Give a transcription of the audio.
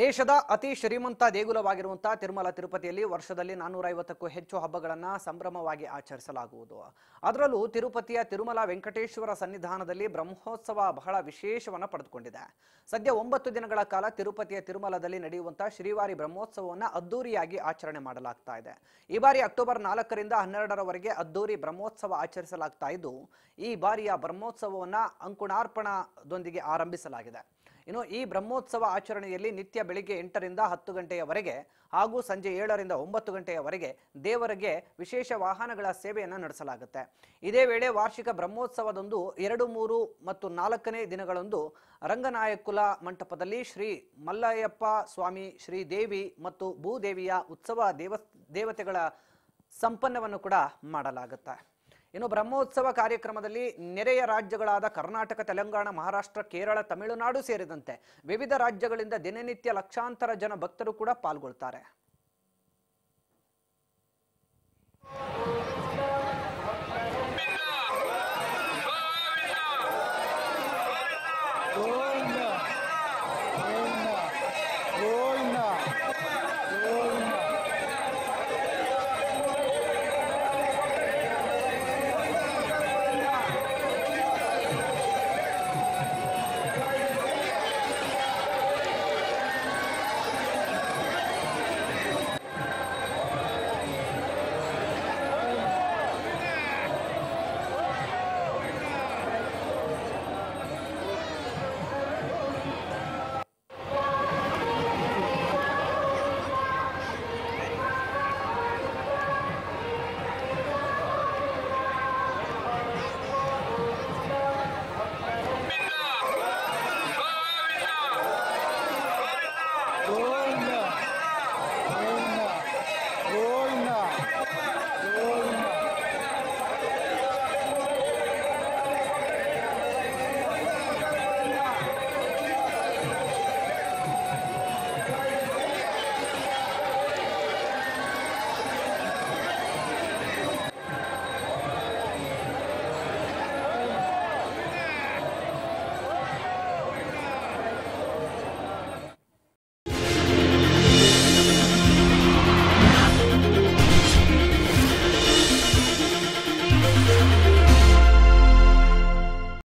ದೇಶದ ಅತಿ ಶ್ರೀಮಂತ ದೇಗುಲವಾಗಿರುವಂತಹ ತಿರುಮಲ ತಿರುಪತಿಯಲ್ಲಿ ವರ್ಷದಲ್ಲಿ ನಾನೂರ ಐವತ್ತಕ್ಕೂ ಹೆಚ್ಚು ಹಬ್ಬಗಳನ್ನು ಸಂಭ್ರಮವಾಗಿ ಆಚರಿಸಲಾಗುವುದು ಅದರಲ್ಲೂ ತಿರುಪತಿಯ ತಿರುಮಲ ವೆಂಕಟೇಶ್ವರ ಸನ್ನಿಧಾನದಲ್ಲಿ ಬ್ರಹ್ಮೋತ್ಸವ ಬಹಳ ವಿಶೇಷವನ್ನು ಪಡೆದುಕೊಂಡಿದೆ ಸದ್ಯ ಒಂಬತ್ತು ದಿನಗಳ ಕಾಲ ತಿರುಪತಿಯ ತಿರುಮಲದಲ್ಲಿ ನಡೆಯುವಂತಹ ಶ್ರೀವಾರಿ ಬ್ರಹ್ಮೋತ್ಸವವನ್ನು ಅದ್ದೂರಿಯಾಗಿ ಆಚರಣೆ ಮಾಡಲಾಗ್ತಾ ಇದೆ ಈ ಬಾರಿ ಅಕ್ಟೋಬರ್ ನಾಲ್ಕರಿಂದ ಹನ್ನೆರಡರವರೆಗೆ ಅದ್ದೂರಿ ಬ್ರಹ್ಮೋತ್ಸವ ಆಚರಿಸಲಾಗ್ತಾ ಇದ್ದು ಈ ಬಾರಿಯ ಬ್ರಹ್ಮೋತ್ಸವವನ್ನು ಅಂಕುಣಾರ್ಪಣದೊಂದಿಗೆ ಆರಂಭಿಸಲಾಗಿದೆ ಇನ್ನು ಈ ಬ್ರಹ್ಮೋತ್ಸವ ಆಚರಣೆಯಲ್ಲಿ ನಿತ್ಯ ಬೆಳಿಗ್ಗೆ ಎಂಟರಿಂದ ಹತ್ತು ಗಂಟೆಯವರೆಗೆ ಹಾಗೂ ಸಂಜೆ ಏಳರಿಂದ ಒಂಬತ್ತು ಗಂಟೆಯವರೆಗೆ ದೇವರಿಗೆ ವಿಶೇಷ ವಾಹನಗಳ ಸೇವೆಯನ್ನು ನಡೆಸಲಾಗುತ್ತೆ ಇದೇ ವೇಳೆ ವಾರ್ಷಿಕ ಬ್ರಹ್ಮೋತ್ಸವದೊಂದು ಎರಡು ಮೂರು ಮತ್ತು ನಾಲ್ಕನೇ ದಿನಗಳಂದು ರಂಗನಾಯಕುಲ ಮಂಟಪದಲ್ಲಿ ಶ್ರೀ ಮಲ್ಲಯ್ಯಪ್ಪ ಸ್ವಾಮಿ ಶ್ರೀ ದೇವಿ ಮತ್ತು ಭೂದೇವಿಯ ಉತ್ಸವ ದೇವ ದೇವತೆಗಳ ಸಂಪನ್ನವನ್ನು ಕೂಡ ಮಾಡಲಾಗುತ್ತೆ ಇನ್ನು ಬ್ರಹ್ಮೋತ್ಸವ ಕಾರ್ಯಕ್ರಮದಲ್ಲಿ ನೆರೆಯ ರಾಜ್ಯಗಳಾದ ಕರ್ನಾಟಕ ತೆಲಂಗಾಣ ಮಹಾರಾಷ್ಟ್ರ ಕೇರಳ ತಮಿಳುನಾಡು ಸೇರಿದಂತೆ ವಿವಿಧ ರಾಜ್ಯಗಳಿಂದ ದಿನನಿತ್ಯ ಲಕ್ಷಾಂತರ ಜನ ಭಕ್ತರು ಕೂಡ ಪಾಲ್ಗೊಳ್ತಾರೆ